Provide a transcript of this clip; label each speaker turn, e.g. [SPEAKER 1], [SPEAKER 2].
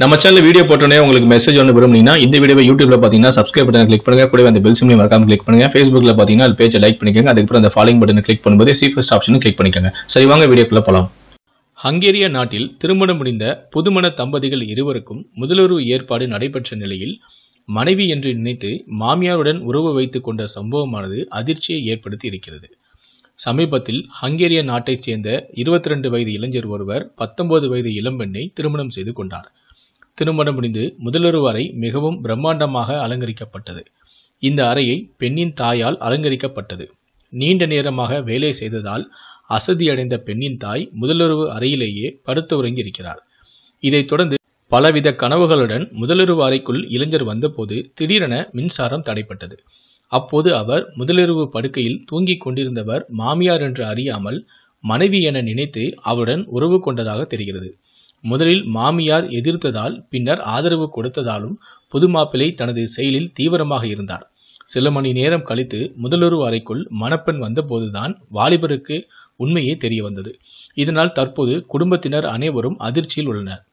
[SPEAKER 1] நம்ம channel video போட்டோன்னே உங்களுக்கு மெசேஜ் ஒன்று விரும்புனீங்கன்னா இந்த வீடியோ யூடியூப்ல பார்த்தீங்கன்னா சப்ஸ்கிரைப் பட்டன் கிளிக் பண்ணுங்க கூட அந்த பெல் சிம்லையும் மறக்காம கிளிக் பண்ணுங்க ஃபேஸ்புக்ல பார்த்தீங்கன்னா அது பேஜை லைக் பண்ணிக்கோங்க அதுக்கப்புறம் அந்த ஃபாலோ பட்டனை கிளிக் பண்ணும்போது சீஃபஸ்ட் ஆப்ஷனும் கிளிக் பண்ணிக்கோங்க சரி வாங்க வீடியோக்குள்ள போகலாம்
[SPEAKER 2] ஹங்கேரிய நாட்டில் திருமணம் முடிந்த புதுமண தம்பதிகள் இருவருக்கும் முதலுறவு ஏற்பாடு நடைபெற்ற நிலையில் மனைவி என்று நினைத்து மாமியாருடன் உறவு வைத்து கொண்ட சம்பவமானது அதிர்ச்சியை ஏற்படுத்தி இருக்கிறது சமீபத்தில் ஹங்கேரிய நாட்டைச் சேர்ந்த இருபத்தி ரெண்டு வயது இளைஞர் ஒருவர் பத்தொன்பது வயது இளம்பெண்ணை திருமணம் செய்து கொண்டார் திருமணம் முடிந்து முதலொரு அறை மிகவும் பிரம்மாண்டமாக அலங்கரிக்கப்பட்டது இந்த அறையை பெண்ணின் தாயால் அலங்கரிக்கப்பட்டது நீண்ட நேரமாக வேலை செய்ததால் அசதியடைந்த பெண்ணின் தாய் முதலுறவு அறையிலேயே படுத்து உறங்கியிருக்கிறார் இதைத் தொடர்ந்து பலவித கனவுகளுடன் முதலுறவு அறைக்குள் இளைஞர் வந்தபோது திடீரென மின்சாரம் தடைப்பட்டது அப்போது அவர் முதலுறவு படுக்கையில் தூங்கிக் கொண்டிருந்தவர் மாமியார் என்று அறியாமல் மனைவி என நினைத்து அவருடன் உறவு கொண்டதாக தெரிகிறது முதலில் மாமியார் எதிர்த்ததால் பின்னர் ஆதரவு கொடுத்ததாலும் புது மாப்பிள்ளை தனது செயலில் தீவிரமாக இருந்தார் சில மணி நேரம் கழித்து முதலொரு அறைக்குள் மணப்பெண் வந்தபோதுதான் வாலிபருக்கு உண்மையே தெரிய வந்தது இதனால் தற்போது குடும்பத்தினர் அனைவரும் அதிர்ச்சியில் உள்ளனர்